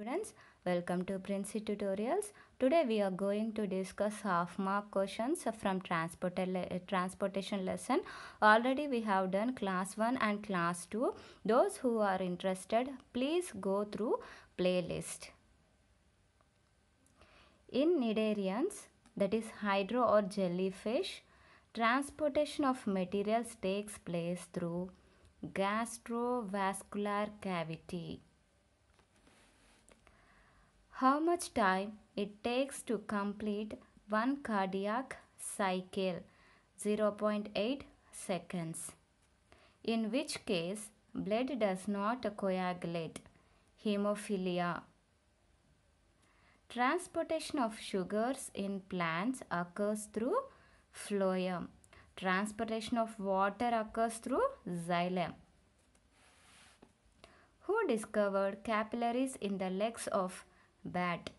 Students, welcome to Princy Tutorials. Today we are going to discuss half mark questions from transport transportation lesson. Already we have done class 1 and class 2. Those who are interested, please go through playlist. In Nidarians, that is hydro or jellyfish, transportation of materials takes place through gastrovascular cavity how much time it takes to complete one cardiac cycle 0.8 seconds in which case blood does not coagulate hemophilia transportation of sugars in plants occurs through phloem transportation of water occurs through xylem who discovered capillaries in the legs of bat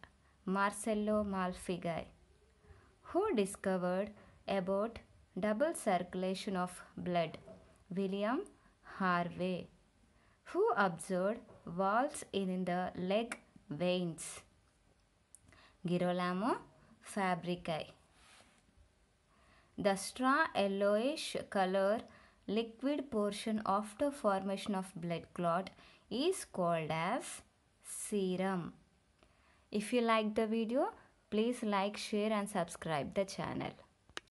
Marcello Malfigai who discovered about double circulation of blood William Harvey, who observed valves in the leg veins Girolamo Fabrici. The straw yellowish color liquid portion after formation of blood clot is called as serum. If you like the video, please like, share and subscribe the channel.